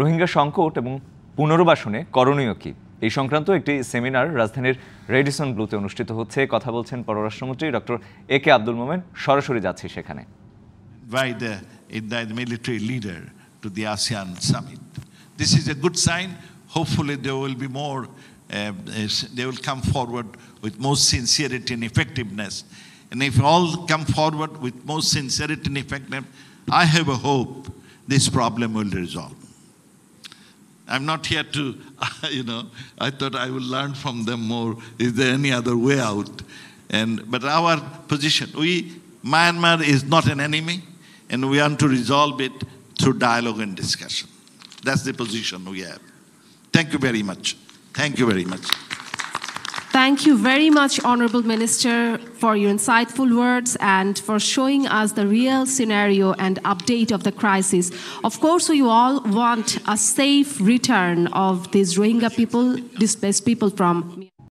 রোহিঙ্গা সংকট এবং পুনর্বাসনে করণীয় কি এই সংক্রান্ত একটি সেমিনার রাজধানীর রেডিসন ব্লুতে অনুষ্ঠিত হচ্ছে কথা বলছেন পররাষ্ট্রমন্ত্রী ডক্টর এ কে আব্দুল মোমেন সরাসরি যাচ্ছে সেখানে hope this problem will resolve I'm not here to, you know, I thought I would learn from them more. Is there any other way out? And, but our position, we, Myanmar is not an enemy, and we want to resolve it through dialogue and discussion. That's the position we have. Thank you very much. Thank you very much. Thank you very much, Honorable Minister, for your insightful words and for showing us the real scenario and update of the crisis. Of course, we all want a safe return of these Rohingya people, displaced people from